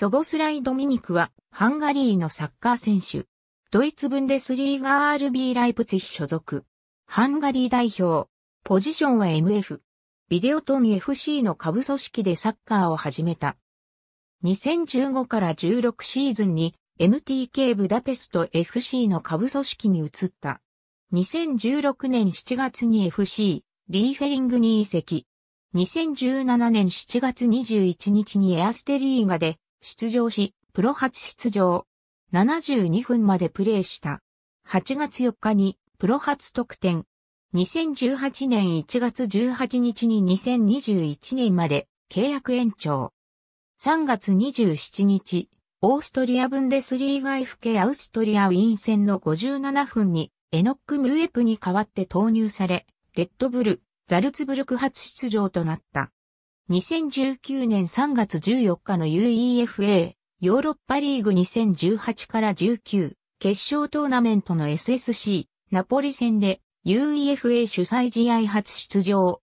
ソボスライ・ドミニクは、ハンガリーのサッカー選手。ドイツ分でスリーガー RB ライプツヒ所属。ハンガリー代表。ポジションは MF。ビデオトン FC の下部組織でサッカーを始めた。2015から16シーズンに MTK ブダペスト FC の下部組織に移った。2016年7月に FC リーフェリングに移籍。2017年7月21日にエアステリーガで出場し、プロ初出場。72分までプレーした。8月4日にプロ初得点。2018年1月18日に2021年まで契約延長。3月27日、オーストリア分でスリーガイフケアウストリアウィン戦の57分にエノック・ムーエプに代わって投入され、レッドブル、ザルツブルク初出場となった。2019年3月14日の UEFA ヨーロッパリーグ2018から19決勝トーナメントの SSC ナポリ戦で UEFA 主催試合初出場。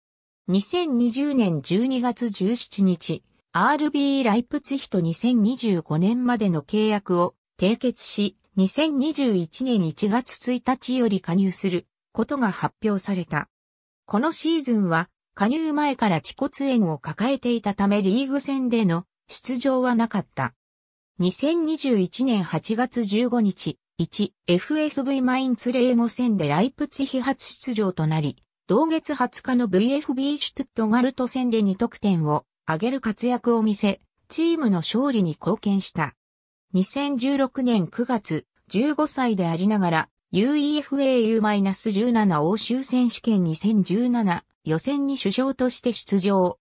2020年12月17日 RB ライプツヒと2025年までの契約を締結し2021年1月1日より加入することが発表された。このシーズンは加入前から恥骨炎を抱えていたためリーグ戦での出場はなかった。2021年8月15日、1FSV マインツレーモ戦でライプツヒ初出場となり、同月20日の VFB シュトゥットガルト戦で2得点を挙げる活躍を見せ、チームの勝利に貢献した。2016年9月、15歳でありながら、UEFAU-17 欧州選手権2017予選に首相として出場。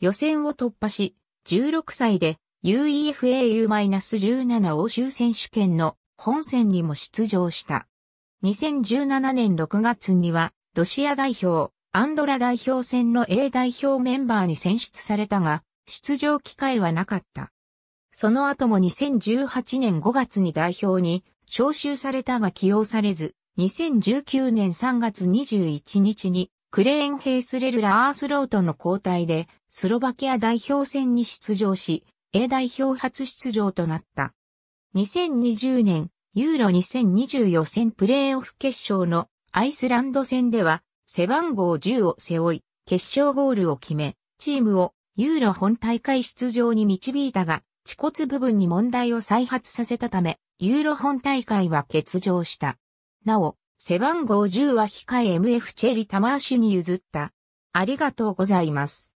予選を突破し、16歳で UEFAU-17 欧州選手権の本戦にも出場した。2017年6月には、ロシア代表、アンドラ代表戦の A 代表メンバーに選出されたが、出場機会はなかった。その後も2018年5月に代表に招集されたが起用されず、2019年3月21日にクレーンヘイスレルラ・アースロートの交代で、スロバキア代表戦に出場し、A 代表初出場となった。2020年、ユーロ2020予選プレーオフ決勝のアイスランド戦では、背番号10を背負い、決勝ゴールを決め、チームをユーロ本大会出場に導いたが、恥骨部分に問題を再発させたため、ユーロ本大会は欠場した。なお、背番号10は控え MF チェリ・タマーシュに譲った。ありがとうございます。